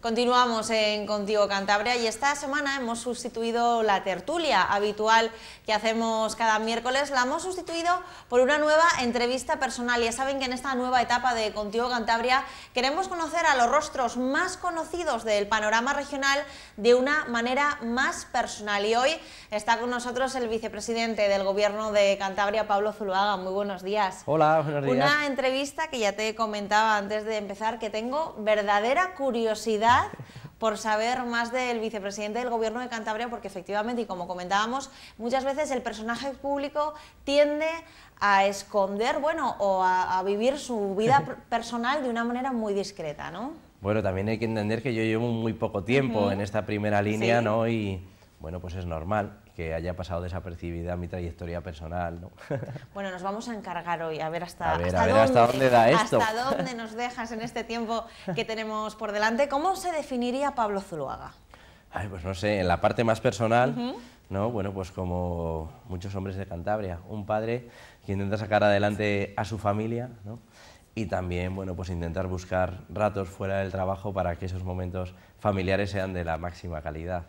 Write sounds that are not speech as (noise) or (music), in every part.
Continuamos en Contigo Cantabria y esta semana hemos sustituido la tertulia habitual que hacemos cada miércoles, la hemos sustituido por una nueva entrevista personal. Ya saben que en esta nueva etapa de Contigo Cantabria queremos conocer a los rostros más conocidos del panorama regional de una manera más personal y hoy está con nosotros el vicepresidente del gobierno de Cantabria, Pablo Zuluaga. Muy buenos días. Hola, buenos días. Una entrevista que ya te comentaba antes de empezar que tengo verdadera curiosidad por saber más del vicepresidente del gobierno de Cantabria, porque efectivamente, y como comentábamos, muchas veces el personaje público tiende a esconder, bueno, o a, vivir su vida (laughs) personal de una manera muy discreta, ¿no? Bueno, también hay que entender que yo llevo muy poco tiempo en esta primera línea, ¿no? Y, bueno, pues es normal que haya pasado desapercibida mi trayectoria personal. (laughs) Bueno, nos vamos a encargar hoy, a ver hasta, dónde, nos dejas en este tiempo que tenemos por delante. ¿Cómo se definiría Pablo Zuluaga? pues no sé, en la parte más personal, ¿no? Bueno, pues como muchos hombres de Cantabria, un padre que intenta sacar adelante a su familia, y también bueno, pues intentar buscar ratos fuera del trabajo para que esos momentos familiares sean de la máxima calidad.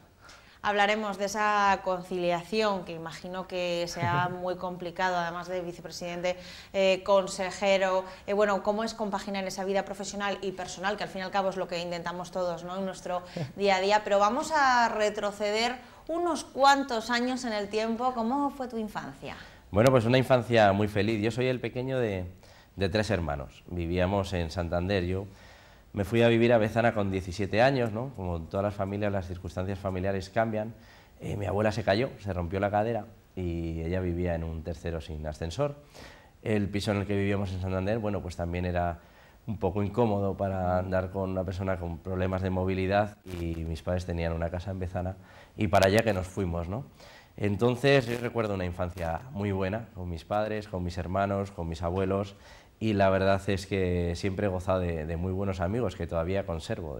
Hablaremos de esa conciliación que imagino que sea (laughs) muy complicado, además de vicepresidente, eh, consejero. Eh, bueno, cómo es compaginar esa vida profesional y personal, que al fin y al cabo es lo que intentamos todos ¿no? en nuestro (laughs) día a día. Pero vamos a retroceder unos cuantos años en el tiempo. ¿Cómo fue tu infancia? Bueno, pues una infancia muy feliz. Yo soy el pequeño de, de tres hermanos. Vivíamos en Santander. Yo me fui a vivir a Bezana con 17 años, ¿no? como en todas las familias las circunstancias familiares cambian. Eh, mi abuela se cayó, se rompió la cadera y ella vivía en un tercero sin ascensor. El piso en el que vivíamos en Santander, bueno, pues también era un poco incómodo para andar con una persona con problemas de movilidad y mis padres tenían una casa en Bezana y para allá que nos fuimos, ¿no? Entonces yo recuerdo una infancia muy buena con mis padres, con mis hermanos, con mis abuelos y la verdad es que siempre he gozado de, muy buenos amigos que todavía conservo,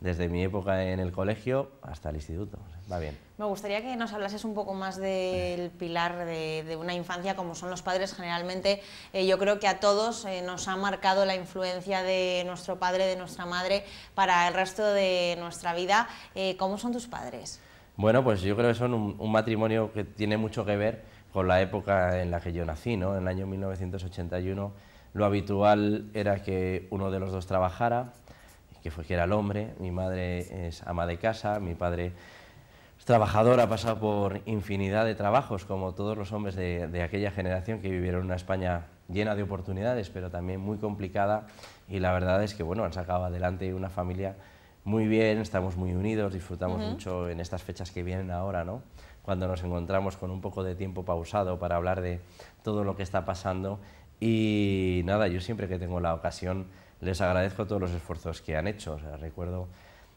desde mi época en el colegio hasta el instituto. Va bien. Me gustaría que nos hablases un poco más del pilar de, una infancia, como son los padres generalmente. Eh, yo creo que a todos eh, nos ha marcado la influencia de nuestro padre, de nuestra madre, para el resto de nuestra vida. Eh, ¿Cómo son tus padres? Bueno, pues yo creo que son un, un matrimonio que tiene mucho que ver con la época en la que yo nací, ¿no? En el año 1981 lo habitual era que uno de los dos trabajara, que que fue era el hombre. Mi madre es ama de casa, mi padre es trabajador, ha pasado por infinidad de trabajos, como todos los hombres de, aquella generación que vivieron una España llena de oportunidades, pero también muy complicada. Y la verdad es que bueno, han sacado adelante una familia muy bien, estamos muy unidos, disfrutamos mucho en estas fechas que vienen ahora, cuando nos encontramos con un poco de tiempo pausado para hablar de todo lo que está pasando y nada, yo siempre que tengo la ocasión les agradezco todos los esfuerzos que han hecho. recuerdo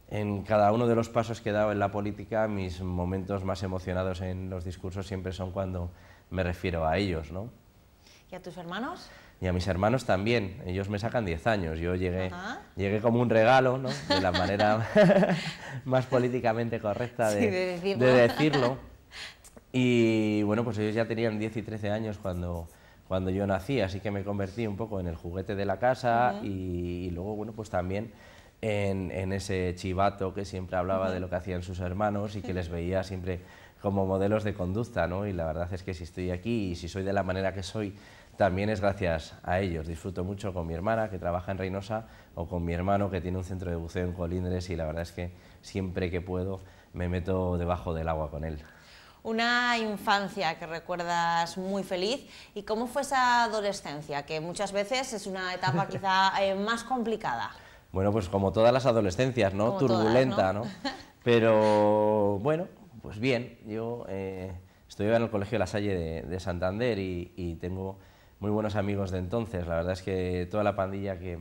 en cada uno de los pasos que he dado en la política, mis momentos más emocionados en los discursos siempre son cuando me refiero a ellos. ¿no? ¿Y a tus hermanos? Y a mis hermanos también. Ellos me sacan 10 años. Yo llegué, llegué como un regalo, ¿no? de la manera (laughs) más políticamente correcta de, decirlo. De decirlo. Y bueno, pues ellos ya tenían 10 y 13 años cuando cuando yo nací, así que me convertí un poco en el juguete de la casa y, luego, bueno, pues también en, ese chivato que siempre hablaba de lo que hacían sus hermanos y que les veía siempre como modelos de conducta, ¿no? Y la verdad es que si estoy aquí y si soy de la manera que soy, también es gracias a ellos. Disfruto mucho con mi hermana que trabaja en Reynosa o con mi hermano que tiene un centro de buceo en Colindres y la verdad es que siempre que puedo me meto debajo del agua con él. Una infancia que recuerdas muy feliz y cómo fue esa adolescencia, que muchas veces es una etapa (laughs) quizá eh, más complicada. Bueno, pues como todas las adolescencias, ¿no? Turbulenta, ¿no? (laughs) Pero bueno, pues bien, yo eh, estoy en el Colegio de la Salle de, Santander y, tengo muy buenos amigos de entonces. La verdad es que toda la pandilla que,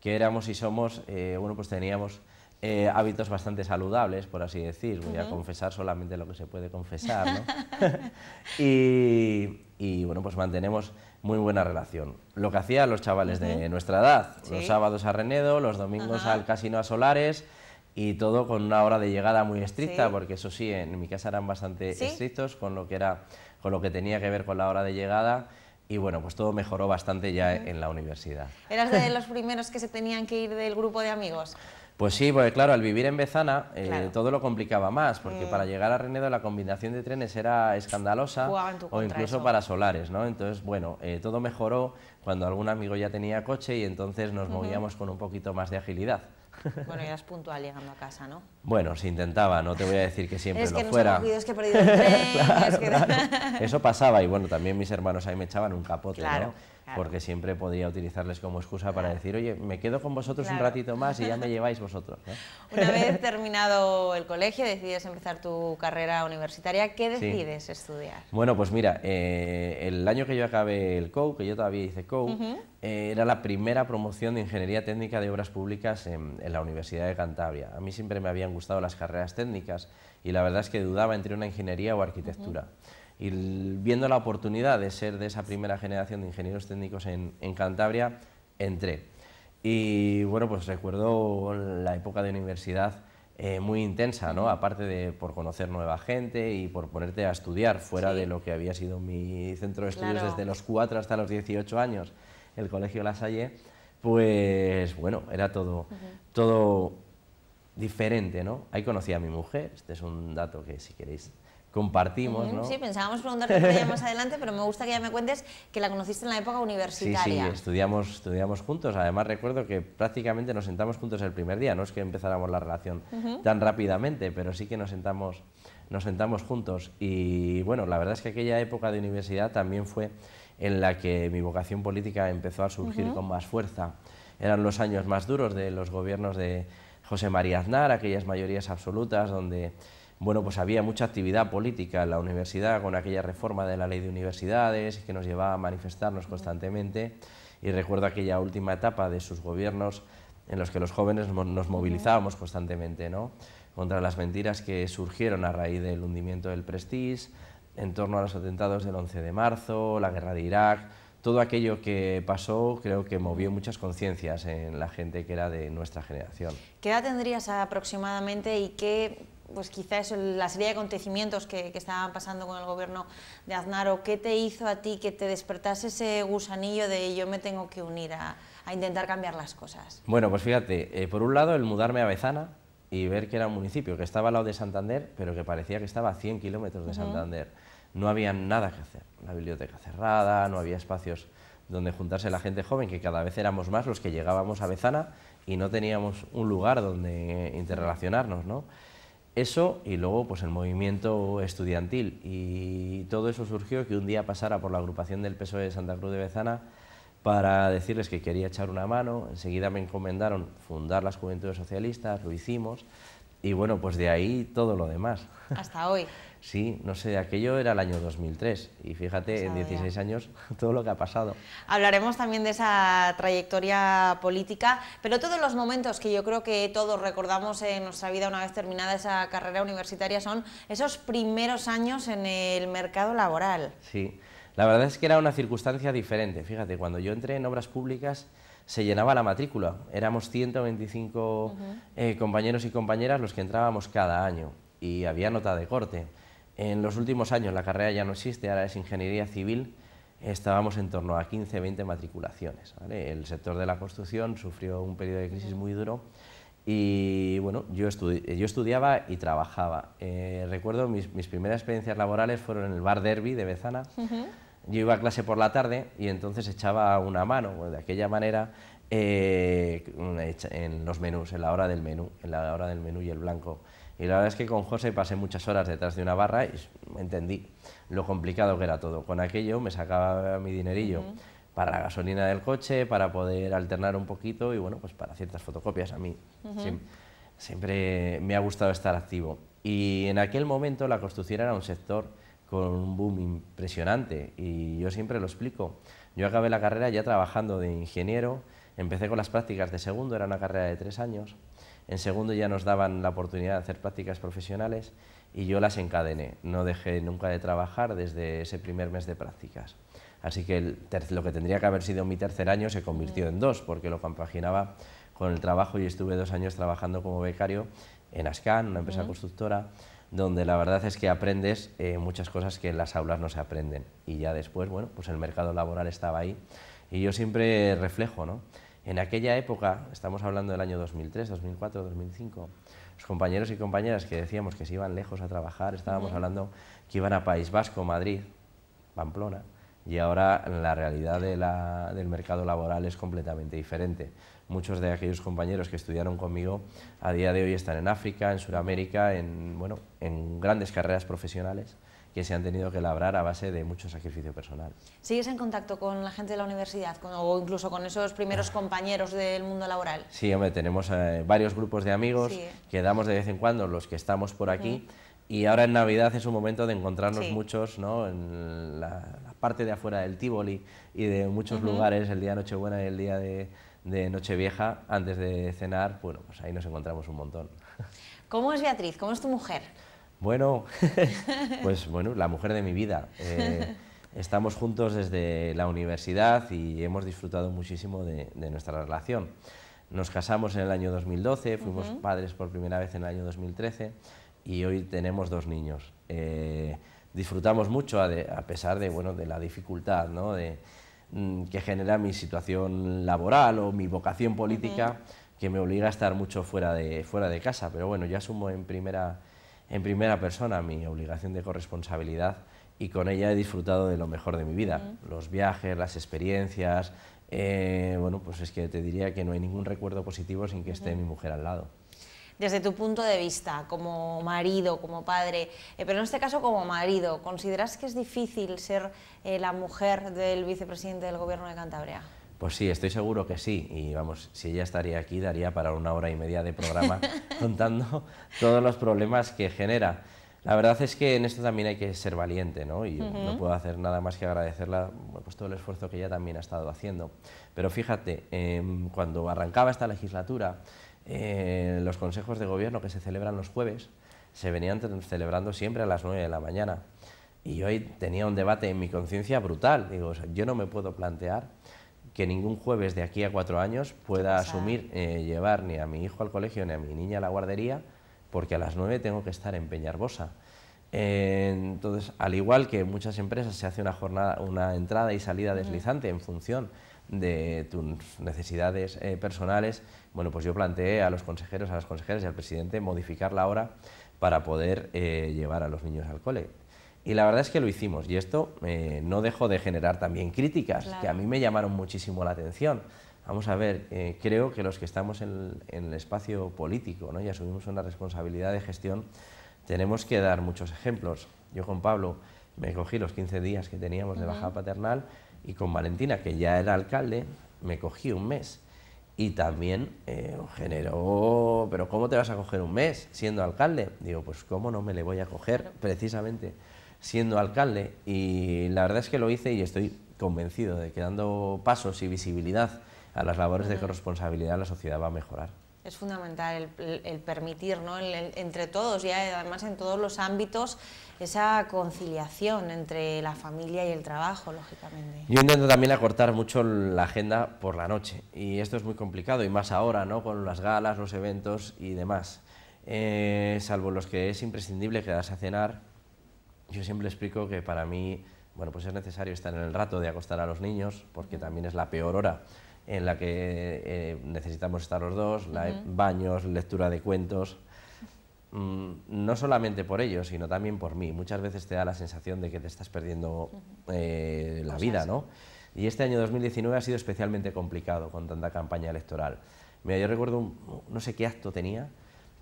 que éramos y somos, eh, bueno, pues teníamos eh, hábitos bastante saludables, por así decir. Voy a confesar solamente lo que se puede confesar. (laughs) (laughs) y, bueno, pues mantenemos muy buena relación. Lo que hacían los chavales de nuestra edad, los sábados a Renedo, los domingos al Casino a Solares y todo con una hora de llegada muy estricta, porque eso sí, en mi casa eran bastante estrictos con lo que era, con lo que tenía que ver con la hora de llegada. Y bueno, pues todo mejoró bastante ya en la universidad. ¿Eras de (laughs) los primeros que se tenían que ir del grupo de amigos? Pues sí, porque claro, al vivir en Bezana eh, todo lo complicaba más, porque mm. para llegar a Renedo la combinación de trenes era escandalosa o incluso para solares, ¿no? Entonces, bueno, eh, todo mejoró cuando algún amigo ya tenía coche y entonces nos movíamos con un poquito más de agilidad. (laughs) Bueno, eras puntual llegando a casa, ¿no? Bueno, se intentaba, no te voy a decir que siempre lo fuera. es que he perdido el (laughs) tren, (laughs) Eso pasaba y bueno, también mis hermanos ahí me echaban un capote, ¿no? Porque siempre podría utilizarles como excusa para decir, oye, me quedo con vosotros un ratito más y ya me lleváis vosotros. (laughs) Una vez terminado el colegio, decides empezar tu carrera universitaria, ¿qué decides estudiar? Bueno, pues mira, eh, el año que yo acabé el COU, que yo todavía hice COU, eh, era la primera promoción de Ingeniería Técnica de Obras Públicas en, la Universidad de Cantabria. A mí siempre me habían gustado las carreras técnicas y la verdad es que dudaba entre una ingeniería o arquitectura. Y viendo la oportunidad de ser de esa primera generación de ingenieros técnicos en, Cantabria, entré. Y bueno, pues recuerdo la época de universidad eh, muy intensa, ¿no? Aparte de por conocer nueva gente y por ponerte a estudiar fuera de lo que había sido mi centro de estudios desde los 4 hasta los 18 años, el Colegio La Salle, pues bueno, era todo, todo diferente, ¿no? Ahí conocí a mi mujer, este es un dato que si queréis compartimos, ¿no? Sí, pensábamos preguntarte más adelante, pero me gusta que ya me cuentes que la conociste en la época universitaria. Sí, sí, estudiamos, estudiamos juntos. Además, recuerdo que prácticamente nos sentamos juntos el primer día. No es que empezáramos la relación tan rápidamente, pero sí que nos sentamos, nos sentamos juntos. Y bueno, la verdad es que aquella época de universidad también fue en la que mi vocación política empezó a surgir con más fuerza. Eran los años más duros de los gobiernos de José María Aznar, aquellas mayorías absolutas donde bueno, pues había mucha actividad política en la universidad con aquella reforma de la ley de universidades que nos llevaba a manifestarnos constantemente y recuerdo aquella última etapa de sus gobiernos en los que los jóvenes nos movilizábamos constantemente, ¿no? contra las mentiras que surgieron a raíz del hundimiento del Prestige, en torno a los atentados del 11 de marzo, la guerra de Irak, todo aquello que pasó creo que movió muchas conciencias en la gente que era de nuestra generación. ¿Qué edad tendrías aproximadamente y qué pues quizá la serie de acontecimientos que, estaban pasando con el gobierno de Aznar o qué te hizo a ti que te despertase ese gusanillo de yo me tengo que unir a, intentar cambiar las cosas? Bueno, pues fíjate, eh, por un lado el mudarme a Bezana y ver que era un municipio que estaba al lado de Santander, pero que parecía que estaba a 100 kilómetros de Santander. No había nada que hacer, la biblioteca cerrada, no había espacios donde juntarse la gente joven, que cada vez éramos más los que llegábamos a Bezana y no teníamos un lugar donde interrelacionarnos, ¿no? Eso y luego pues el movimiento estudiantil y todo eso surgió que un día pasara por la agrupación del PSOE de Santa Cruz de Bezana para decirles que quería echar una mano, enseguida me encomendaron fundar las Juventudes Socialistas, lo hicimos, y bueno, pues de ahí todo lo demás. Hasta hoy. (laughs) Sí, no sé, aquello era el año 2003 y fíjate, en 16 años (laughs) todo lo que ha pasado. Hablaremos también de esa trayectoria política, pero todos los momentos que yo creo que todos recordamos en nuestra vida una vez terminada esa carrera universitaria son esos primeros años en el mercado laboral. Sí, la verdad es que era una circunstancia diferente, fíjate, cuando yo entré en obras públicas se llenaba la matrícula. Éramos 125 eh, compañeros y compañeras los que entrábamos cada año y había nota de corte. En los últimos años la carrera ya no existe, ahora es ingeniería civil, estábamos en torno a 15-20 matriculaciones. El sector de la construcción sufrió un periodo de crisis muy duro y bueno, yo, yo estudiaba y trabajaba. Eh, recuerdo mis, mis, primeras experiencias laborales fueron en el bar Derby de Bezana yo iba a clase por la tarde y entonces echaba una mano, pues, de aquella manera, eh, en los menús, en la hora del menú, en la hora del menú y el blanco. Y la verdad es que con José pasé muchas horas detrás de una barra y entendí lo complicado que era todo. Con aquello me sacaba mi dinerillo. para la gasolina del coche, para poder alternar un poquito y bueno, pues para ciertas fotocopias a mí. siempre, siempre me ha gustado estar activo. Y en aquel momento la construcción era un sector con un boom impresionante y yo siempre lo explico. Yo acabé la carrera ya trabajando de ingeniero, empecé con las prácticas de segundo, era una carrera de tres años, en segundo ya nos daban la oportunidad de hacer prácticas profesionales y yo las encadené, no dejé nunca de trabajar desde ese primer mes de prácticas. Así que el lo que tendría que haber sido mi tercer año se convirtió en dos, porque lo compaginaba con el trabajo y estuve dos años trabajando como becario en Ascan, una empresa constructora, donde la verdad es que aprendes eh, muchas cosas que en las aulas no se aprenden. Y ya después, bueno, pues el mercado laboral estaba ahí. Y yo siempre reflejo, ¿no? En aquella época, estamos hablando del año 2003, 2004, 2005, los compañeros y compañeras que decíamos que se iban lejos a trabajar, estábamos hablando que iban a País Vasco, Madrid, Pamplona, y ahora la realidad del mercado laboral es completamente diferente. Muchos de aquellos compañeros que estudiaron conmigo a día de hoy están en África, en Sudamérica, en, bueno, en grandes carreras profesionales que se han tenido que labrar a base de mucho sacrificio personal. ¿Sigues en contacto con la gente de la universidad o incluso con esos primeros ah. compañeros del mundo laboral? Sí, hombre, tenemos eh, varios grupos de amigos, que damos de vez en cuando los que estamos por aquí. Y ahora en Navidad es un momento de encontrarnos muchos, ¿no? En la, parte de afuera del tívoli y de muchos lugares, el día de Nochebuena y el día de, Nochevieja, antes de cenar, bueno, pues ahí nos encontramos un montón. ¿Cómo es Beatriz? ¿Cómo es tu mujer? Bueno, (laughs) pues bueno, la mujer de mi vida. Eh, estamos juntos desde la universidad y hemos disfrutado muchísimo de, nuestra relación. Nos casamos en el año 2012, fuimos padres por primera vez en el año 2013 y hoy tenemos dos niños. Eh, disfrutamos mucho a, pesar de, bueno, de la dificultad de, mm, que genera mi situación laboral o mi vocación política, que me obliga a estar mucho fuera de, fuera de casa. Pero bueno, yo asumo en primera, en primera persona mi obligación de corresponsabilidad y con ella he disfrutado de lo mejor de mi vida, los viajes, las experiencias. Eh, bueno, pues es que te diría que no hay ningún recuerdo positivo sin que esté mi mujer al lado desde tu punto de vista, como marido, como padre, eh, pero en este caso como marido, ¿consideras que es difícil ser eh, la mujer del vicepresidente del Gobierno de Cantabria? Pues sí, estoy seguro que sí. Y vamos, si ella estaría aquí, daría para una hora y media de programa (laughs) contando todos los problemas que genera. La verdad es que en esto también hay que ser valiente, ¿no? Y no puedo hacer nada más que agradecerla pues, todo el esfuerzo que ella también ha estado haciendo. Pero fíjate, em, cuando arrancaba esta legislatura, eh, los consejos de gobierno que se celebran los jueves se venían celebrando siempre a las 9 de la mañana. Y hoy tenía un debate en mi conciencia brutal. Digo, yo no me puedo plantear que ningún jueves de aquí a cuatro años pueda asumir eh, llevar ni a mi hijo al colegio ni a mi niña a la guardería, porque a las 9 tengo que estar en Peñarbosa. Eh, entonces, al igual que muchas empresas se hace una entrada y salida deslizante en función de tus necesidades eh, personales, bueno, pues yo planteé a los consejeros, a las consejeras y al presidente modificar la hora para poder eh, llevar a los niños al cole. Y la verdad es que lo hicimos y esto eh, no dejó de generar también críticas que a mí me llamaron muchísimo la atención. Vamos a ver, creo que los que estamos en, el espacio político ¿no? y asumimos una responsabilidad de gestión, tenemos que dar muchos ejemplos. Yo con Pablo me cogí los 15 días que teníamos de baja paternal y con Valentina, que ya era alcalde, me cogí un mes. Y también eh, generó, pero ¿cómo te vas a coger un mes siendo alcalde? Digo, pues ¿cómo no me le voy a coger precisamente siendo alcalde? Y la verdad es que lo hice y estoy convencido de que dando pasos y visibilidad a las labores de corresponsabilidad la sociedad va a mejorar. Es fundamental el, permitir, entre todos, y además en todos los ámbitos, esa conciliación entre la familia y el trabajo, lógicamente. Yo intento también acortar mucho la agenda por la noche, y esto es muy complicado, y más ahora, ¿no? con las galas, los eventos y demás. Eh, salvo los que es imprescindible quedarse a cenar, yo siempre explico que para mí bueno, pues es necesario estar en el rato de acostar a los niños, porque también es la peor hora en la que eh, necesitamos estar los dos, baños, lectura de cuentos. Mm, no solamente por ellos, sino también por mí. Muchas veces te da la sensación de que te estás perdiendo eh, la vida, ¿no? Y este año 2019 ha sido especialmente complicado con tanta campaña electoral. Mira, yo recuerdo, no sé qué acto tenía,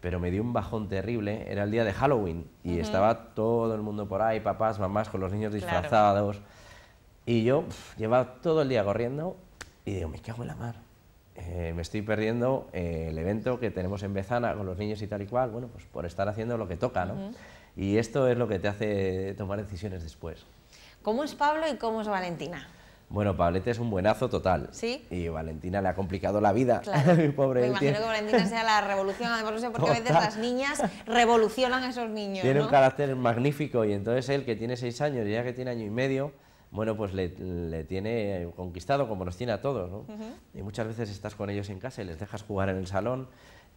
pero me dio un bajón terrible. Era el día de Halloween y estaba todo el mundo por ahí, papás, mamás, con los niños disfrazados. Y yo llevaba todo el día corriendo y digo, me cago en la mar. Eh, me estoy perdiendo eh, el evento que tenemos en Bezana con los niños y tal y cual, bueno, pues por estar haciendo lo que toca, ¿no? Y esto es lo que te hace tomar decisiones después. ¿Cómo es Pablo y cómo es Valentina? Bueno, Pablete es un buenazo total. ¿Sí? Y Valentina le ha complicado la vida. Claro. (laughs) Mi pobre Me imagino que Valentina (laughs) sea la revolución, no sé por qué a veces las niñas revolucionan a esos niños. Tiene un carácter magnífico y entonces él que tiene seis años y ya que tiene año y medio, bueno, pues le, tiene conquistado como nos tiene a todos. ¿no? Y muchas veces estás con ellos en casa y les dejas jugar en el salón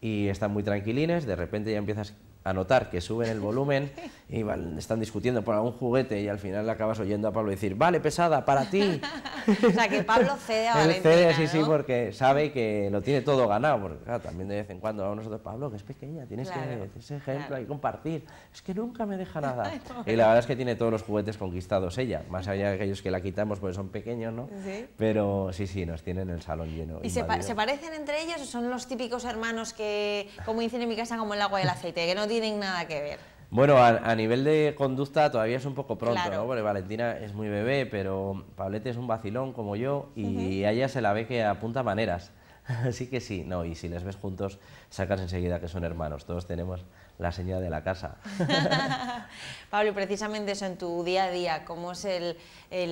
y están muy tranquilines, de repente ya empiezas anotar notar que suben el volumen y van, están discutiendo por algún juguete y al final acabas oyendo a Pablo decir, vale, pesada, para ti. (laughs) o sea, que Pablo cede a Él cede, sí, sí, porque sabe que lo tiene todo ganado, porque también de vez en cuando a nosotros, Pablo, que es pequeña, tienes que ese ejemplo y compartir, es que nunca me deja nada. (laughs) y la verdad es que tiene todos los juguetes conquistados ella, más allá de aquellos que la quitamos porque son pequeños, ¿no? Pero sí, sí, nos tienen el salón lleno. ¿Y se, se, parecen entre ellos o son los típicos hermanos que, como dicen en mi casa, como el agua y el aceite, que no tienen nada que ver. Bueno, a, nivel de conducta todavía es un poco pronto, ¿no? Porque Valentina es muy bebé, pero Pablete es un vacilón como yo y a ella se la ve que apunta maneras. (laughs) Así que sí, no, y si les ves juntos, sacas enseguida que son hermanos, todos tenemos la señora de la casa. (laughs) Pablo, precisamente eso en tu día a día, ¿cómo es el,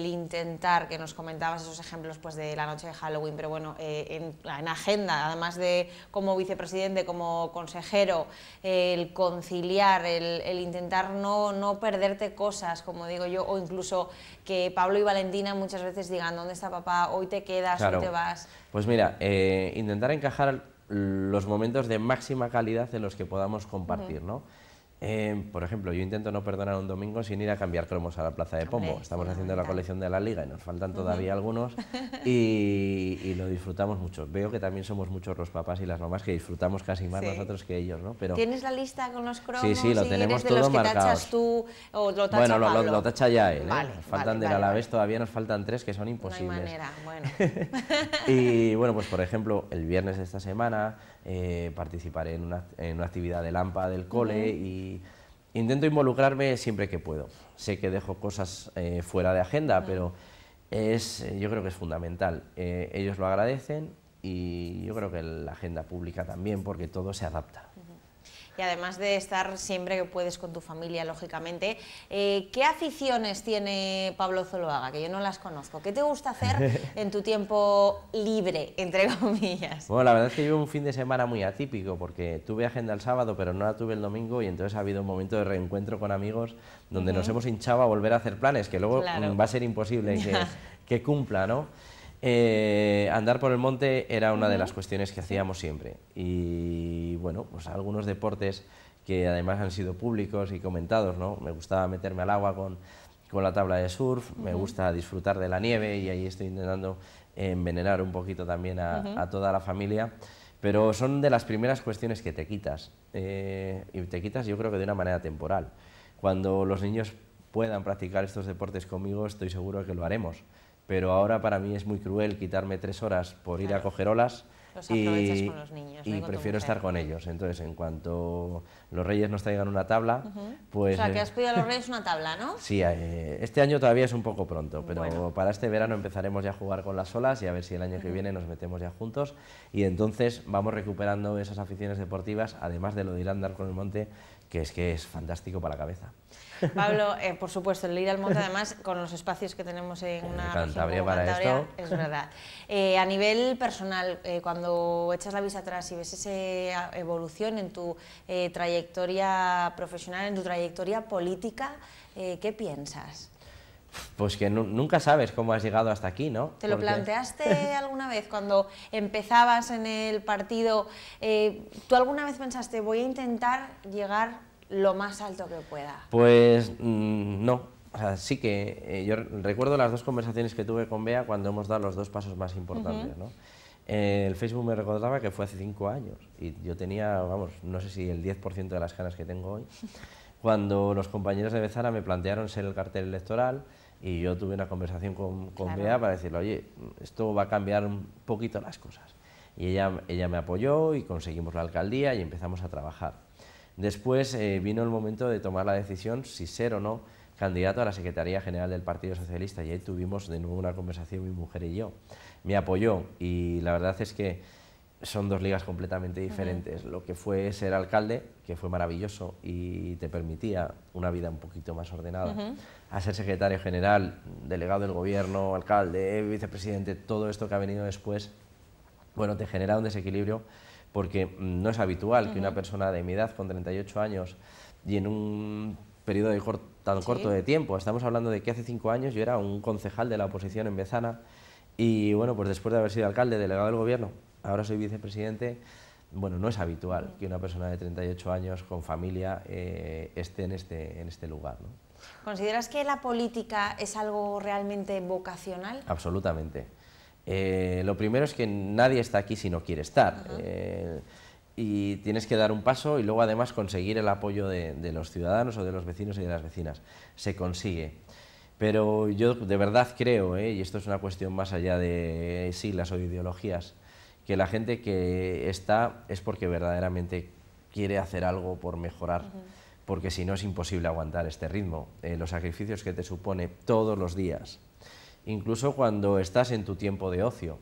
intentar, que nos comentabas esos ejemplos pues, de la noche de Halloween, pero bueno, eh, en, agenda, además de como vicepresidente, como consejero, el conciliar, el, intentar no, perderte cosas, como digo yo, o incluso que Pablo y Valentina muchas veces digan, ¿dónde está papá? Hoy te quedas, hoy te vas. Pues mira, eh, intentar encajar los momentos de máxima calidad en los que podamos compartir, ¿no? Em, por ejemplo, yo intento no perdonar un domingo sin ir a cambiar cromos a la Plaza de Pombo. Estamos haciendo la colección de la Liga y nos faltan todavía algunos (laughs) y, lo disfrutamos mucho. Veo que también somos muchos los papás y las mamás que disfrutamos casi más nosotros que ellos, ¿no? Pero ¿Tienes la lista con los cromos? Sí, sí, lo tenemos todo de los tú o lo bueno, Lo, lo, tacha ya él. ¿eh? nos faltan de la vez todavía nos faltan tres que son imposibles. No hay manera, bueno. (laughs) y (laughs) bueno, pues por ejemplo, el viernes de esta semana eh, participaré en una, en una, actividad de lampa del cole y intento involucrarme siempre que puedo. Sé que dejo cosas eh, fuera de agenda, pero es, eh, yo creo que es fundamental. ellos lo agradecen y yo creo que la agenda pública también, porque todo se adapta y además de estar siempre que puedes con tu familia, lógicamente. Eh, ¿Qué aficiones tiene Pablo Zoloaga? Que yo no las conozco. ¿Qué te gusta hacer (laughs) en tu tiempo libre, entre comillas? Bueno, la verdad es que llevo un fin de semana muy atípico porque tuve agenda el sábado, pero no la tuve el domingo y entonces ha habido un momento de reencuentro con amigos donde nos hemos hinchado a volver a hacer planes, que luego va a ser imposible que, (laughs) que cumpla, ¿no? Eh, andar por el monte era una de las cuestiones que hacíamos siempre. Y bueno, pues algunos deportes que además han sido públicos y comentados, ¿no? Me gustaba meterme al agua con, con la tabla de surf, me gusta disfrutar de la nieve y ahí estoy intentando envenenar un poquito también a, toda la familia. Pero son de las primeras cuestiones que te quitas. Eh, y te quitas yo creo que de una manera temporal. Cuando los niños puedan practicar estos deportes conmigo, estoy seguro que lo haremos pero ahora para mí es muy cruel quitarme tres horas por ir a coger olas y, prefiero estar con ellos. Entonces, en cuanto los reyes nos traigan una tabla, pues... O sea, que eh, has pedido a los reyes una tabla, ¿no? (laughs) sí, eh, este año todavía es un poco pronto, pero para este verano empezaremos ya a jugar con las olas y a ver si el año que viene nos metemos ya juntos y entonces vamos recuperando esas aficiones deportivas, además de lo de ir a andar con el monte, que es que es fantástico para la cabeza. Pablo, eh, por supuesto, el ir al monte además con los espacios que tenemos en una Cantabria, para esto. es verdad. Eh, a nivel personal, eh, cuando echas la vista atrás y ves esa evolución en tu trayectoria profesional, en tu trayectoria política, ¿qué piensas? pues que nunca sabes cómo has llegado hasta aquí, ¿no? ¿Te lo planteaste (laughs) alguna vez cuando empezabas en el partido? Eh, ¿Tú alguna vez pensaste, voy a intentar llegar lo más alto que pueda? Pues mm, no. O sí que eh, yo recuerdo las dos conversaciones que tuve con Bea cuando hemos dado los dos pasos más importantes, ¿no? Eh, el Facebook me recordaba que fue hace cinco años y yo tenía, vamos, no sé si el 10% de las ganas que tengo hoy, cuando los compañeros de Bezara me plantearon ser el cartel electoral, y yo tuve una conversación con, con Bea para decirle, oye, esto va a cambiar un poquito las cosas. Y ella, ella me apoyó y conseguimos la alcaldía y empezamos a trabajar. Después eh, vino el momento de tomar la decisión si ser o no candidato a la Secretaría General del Partido Socialista y ahí tuvimos de nuevo una conversación mi mujer y yo. Me apoyó y la verdad es que son dos ligas completamente diferentes. Lo que fue ser alcalde, que fue maravilloso y te permitía una vida un poquito más ordenada, a ser secretario general, delegado del gobierno, alcalde, vicepresidente, todo esto que ha venido después, bueno, te genera un desequilibrio porque mm, no es habitual que una persona de mi edad, con 38 años, y en un periodo tan corto de tiempo, estamos hablando de que hace cinco años yo era un concejal de la oposición en Bezana, y bueno, pues después de haber sido alcalde, delegado del gobierno, ahora soy vicepresidente, bueno, no es habitual que una persona de 38 años con familia eh, esté en este, en este lugar. ¿Consideras que la política es algo realmente vocacional? Absolutamente. Eh, lo primero es que nadie está aquí si no quiere estar. Eh, y tienes que dar un paso y luego además conseguir el apoyo de, los ciudadanos o de los vecinos y de las vecinas. Se consigue. Pero yo de verdad creo, y esto es una cuestión más allá de siglas o ideologías, que la gente que está es porque verdaderamente quiere hacer algo por mejorar, porque si no es imposible aguantar este ritmo. Eh, los sacrificios que te supone todos los días, incluso cuando estás en tu tiempo de ocio,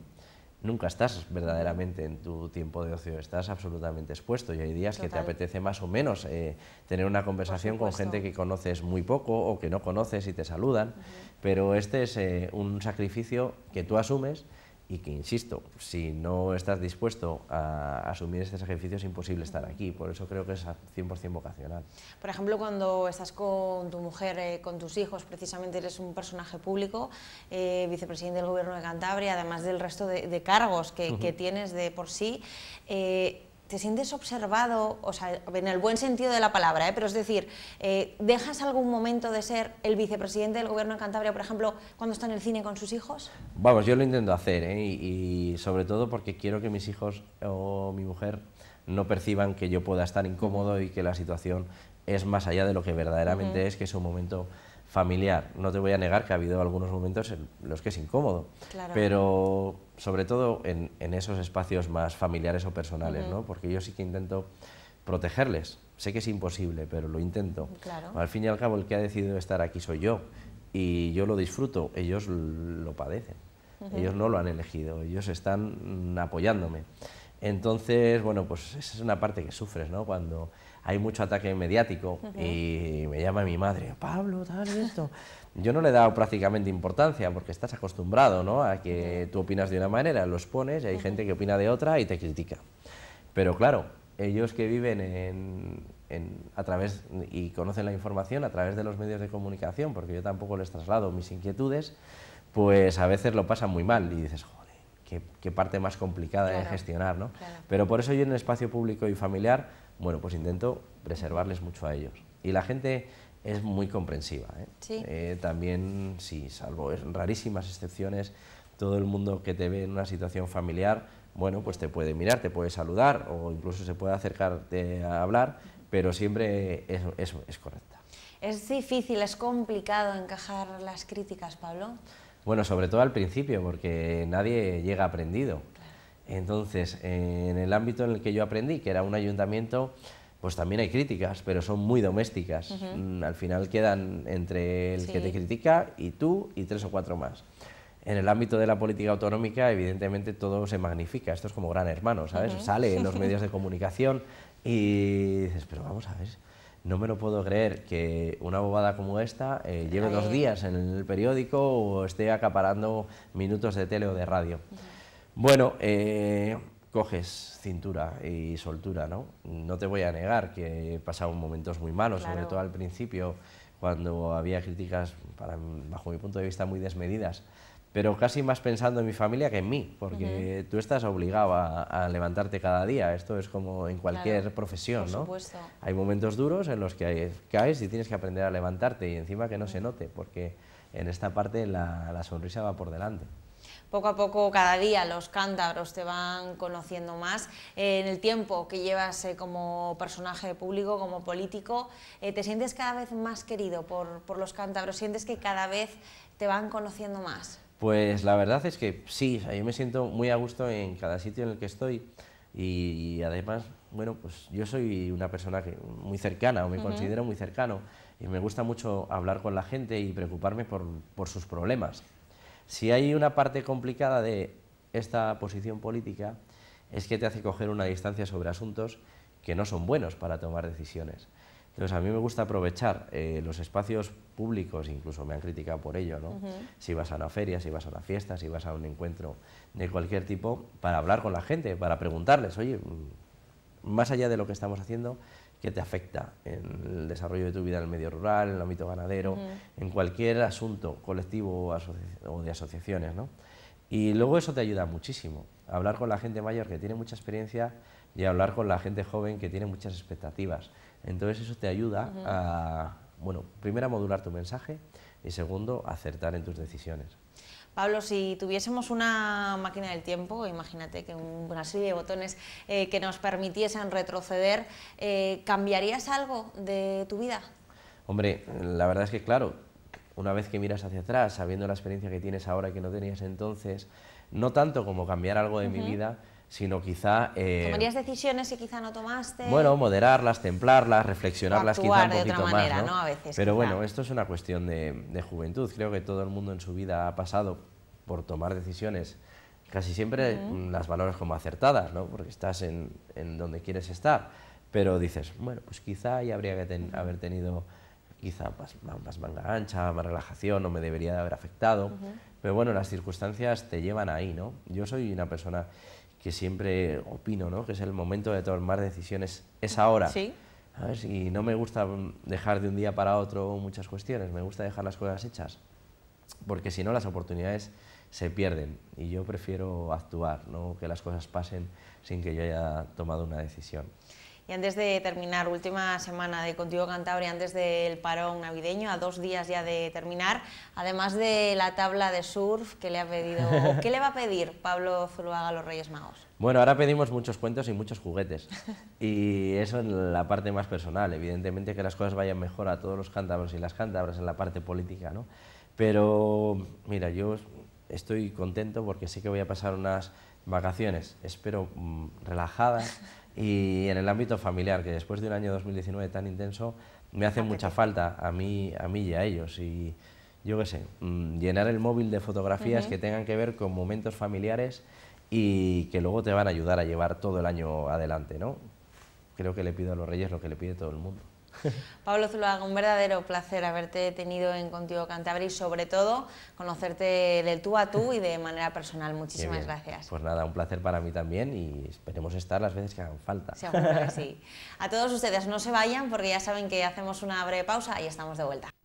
nunca estás verdaderamente en tu tiempo de ocio, estás absolutamente expuesto y hay días que te apetece más o menos eh, tener una conversación con gente que conoces muy poco o que no conoces y te saludan, pero este es eh, un sacrificio que tú asumes y que, insisto, si no estás dispuesto a asumir este sacrificio es imposible estar aquí, por eso creo que es 100% vocacional. Por ejemplo, cuando estás con tu mujer, eh, con tus hijos, precisamente eres un personaje público, eh, vicepresidente del Gobierno de Cantabria, además del resto de, cargos que, tienes de por sí, eh, te sientes observado, o sea, en el buen sentido de la palabra, ¿eh? pero es decir, eh, ¿dejas algún momento de ser el vicepresidente del gobierno de Cantabria, por ejemplo, cuando está en el cine con sus hijos? Vamos, yo lo intento hacer, ¿eh? y, sobre todo porque quiero que mis hijos o mi mujer no perciban que yo pueda estar incómodo y que la situación es más allá de lo que verdaderamente es, que es un momento familiar. No te voy a negar que ha habido algunos momentos en los que es incómodo, pero sobre todo en, esos espacios más familiares o personales, ¿no? porque yo sí que intento protegerles. Sé que es imposible, pero lo intento. Claro. Al fin y al cabo, el que ha decidido estar aquí soy yo y yo lo disfruto, ellos lo padecen. Ellos no lo han elegido, ellos están apoyándome. Entonces, bueno, pues esa es una parte que sufres, ¿no? Cuando hay mucho ataque mediático y me llama mi madre, Pablo, tal, esto. Yo no le he dado prácticamente importancia porque estás acostumbrado ¿no? a que tú opinas de una manera, los pones y hay gente que opina de otra y te critica. Pero claro, ellos que viven a través y conocen la información a través de los medios de comunicación, porque yo tampoco les traslado mis inquietudes, pues a veces lo pasan muy mal y dices, joder, qué, parte más complicada de gestionar, ¿no? Pero por eso yo en el espacio público y familiar bueno, pues intento preservarles mucho a ellos. Y la gente es muy comprensiva. ¿eh? Eh, también, sí, salvo rarísimas excepciones, todo el mundo que te ve en una situación familiar, bueno, pues te puede mirar, te puede saludar o incluso se puede acercarte a hablar, pero siempre es, es, es correcta. Es difícil, es complicado encajar las críticas, Pablo. Bueno, sobre todo al principio, porque nadie llega aprendido. Entonces, en el ámbito en el que yo aprendí, que era un ayuntamiento, pues también hay críticas, pero son muy domésticas. Mm, al final quedan entre el que te critica y tú y tres o cuatro más. En el ámbito de la política autonómica, evidentemente, todo se magnifica. Esto es como gran hermano, ¿sabes? Sale en los (laughs) medios de comunicación y dices, pero vamos a ver, no me lo puedo creer que una bobada como esta eh, lleve dos días en el periódico o esté acaparando minutos de tele o de radio. Bueno, eh, coges cintura y soltura, ¿no? No te voy a negar que he pasado momentos muy malos, sobre todo al principio, cuando había críticas, bajo mi punto de vista, muy desmedidas, pero casi más pensando en mi familia que en mí, porque tú estás obligado a, levantarte cada día, esto es como en cualquier profesión, Hay momentos duros en los que caes y tienes que aprender a levantarte y encima que no se note, porque en esta parte la sonrisa va por delante poco a poco cada día los cántabros te van conociendo más. Eh, en el tiempo que llevas eh, como personaje público, como político, eh, ¿te sientes cada vez más querido por, por, los cántabros? ¿Sientes que cada vez te van conociendo más? Pues la verdad es que sí, yo me siento muy a gusto en cada sitio en el que estoy y, además, bueno, pues yo soy una persona muy cercana o me considero muy cercano y me gusta mucho hablar con la gente y preocuparme por, por sus problemas. Si hay una parte complicada de esta posición política, es que te hace coger una distancia sobre asuntos que no son buenos para tomar decisiones. Entonces, a mí me gusta aprovechar eh, los espacios públicos, incluso me han criticado por ello, ¿no? Si vas a una feria, si vas a una fiesta, si vas a un encuentro de cualquier tipo, para hablar con la gente, para preguntarles, oye, mm, más allá de lo que estamos haciendo, que te afecta en el desarrollo de tu vida en el medio rural, en el ámbito ganadero, en cualquier asunto colectivo o, de asociaciones. Y luego eso te ayuda muchísimo, hablar con la gente mayor que tiene mucha experiencia y hablar con la gente joven que tiene muchas expectativas. Entonces eso te ayuda a, bueno, primero a modular tu mensaje y segundo, a acertar en tus decisiones. Pablo, si tuviésemos una máquina del tiempo, imagínate que una serie de botones eh, que nos permitiesen retroceder, eh, ¿cambiarías algo de tu vida? Hombre, la verdad es que claro, una vez que miras hacia atrás, sabiendo la experiencia que tienes ahora y que no tenías entonces, no tanto como cambiar algo de mi vida, sino quizá... Eh, ¿Tomarías decisiones que quizá no tomaste? Bueno, moderarlas, templarlas, reflexionarlas quizá un poquito de otra manera, más, ¿no? A veces, Pero bueno, esto es una cuestión de, de, juventud. Creo que todo el mundo en su vida ha pasado por tomar decisiones. Casi siempre mm, las valores como acertadas, ¿no? Porque estás en, en, donde quieres estar. Pero dices, bueno, pues quizá ya habría que haber tenido quizá más, más, manga ancha, más relajación, no me debería de haber afectado. Pero bueno, las circunstancias te llevan ahí, ¿no? Yo soy una persona que siempre opino, ¿no? que es el momento de tomar decisiones, es ahora. Sí. no me gusta dejar de un día para otro muchas cuestiones, me gusta dejar las cosas hechas, porque si no las oportunidades se pierden y yo prefiero actuar, no que las cosas pasen sin que yo haya tomado una decisión. Y antes de terminar, última semana de Contigo Cantabria, antes del parón navideño, a dos días ya de terminar, además de la tabla de surf que le ha pedido, (laughs) ¿qué le va a pedir Pablo Zuluaga a los Reyes Magos? Bueno, ahora pedimos muchos cuentos y muchos juguetes. (laughs) Y eso en la parte más personal. Evidentemente que las cosas vayan mejor a todos los cántabros y las cántabras en la parte política, ¿no? Pero, mira, yo estoy contento porque sé que voy a pasar unas vacaciones, espero, mm, relajadas (laughs) y en el ámbito familiar, que después de un año 2019 tan intenso, me hace mucha falta a mí, a y a ellos. Y yo qué sé, mm, llenar el móvil de fotografías que tengan que ver con momentos familiares y que luego te van a ayudar a llevar todo el año adelante, ¿no? Creo que le pido a los reyes lo que le pide todo el mundo. (laughs) Pablo Zuluaga, un verdadero placer haberte tenido en Contigo Cantabria y sobre todo conocerte del tú a tú y de manera personal. Muchísimas gracias. Pues nada, un placer para mí también y esperemos estar las veces que hagan falta. Seguro que sí. (laughs) A todos ustedes, no se vayan porque ya saben que hacemos una breve pausa y estamos de vuelta.